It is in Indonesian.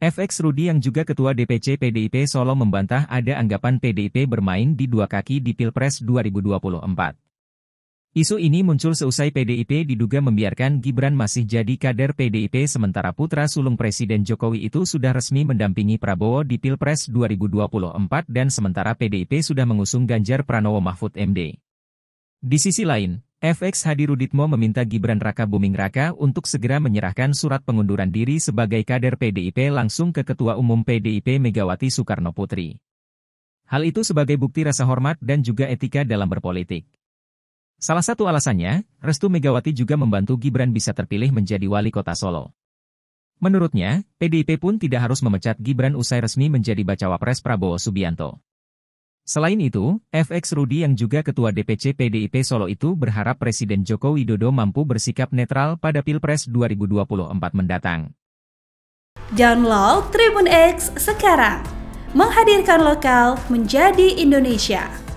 FX Rudi yang juga Ketua DPC PDIP Solo membantah ada anggapan PDIP bermain di dua kaki di Pilpres 2024. Isu ini muncul seusai PDIP diduga membiarkan Gibran masih jadi kader PDIP sementara putra sulung Presiden Jokowi itu sudah resmi mendampingi Prabowo di Pilpres 2024 dan sementara PDIP sudah mengusung Ganjar Pranowo Mahfud MD. Di sisi lain, FX Hadi Ruditmo meminta Gibran Raka Buming Raka untuk segera menyerahkan surat pengunduran diri sebagai kader PDIP langsung ke Ketua Umum PDIP Megawati Soekarno Putri. Hal itu sebagai bukti rasa hormat dan juga etika dalam berpolitik. Salah satu alasannya, Restu Megawati juga membantu Gibran bisa terpilih menjadi wali kota Solo. Menurutnya, PDIP pun tidak harus memecat Gibran usai resmi menjadi bacawapres Prabowo Subianto. Selain itu, FX Rudi yang juga ketua DPC PDIP Solo itu berharap Presiden Joko Widodo mampu bersikap netral pada Pilpres 2024 mendatang. Download Tribun X sekarang, menghadirkan lokal menjadi Indonesia.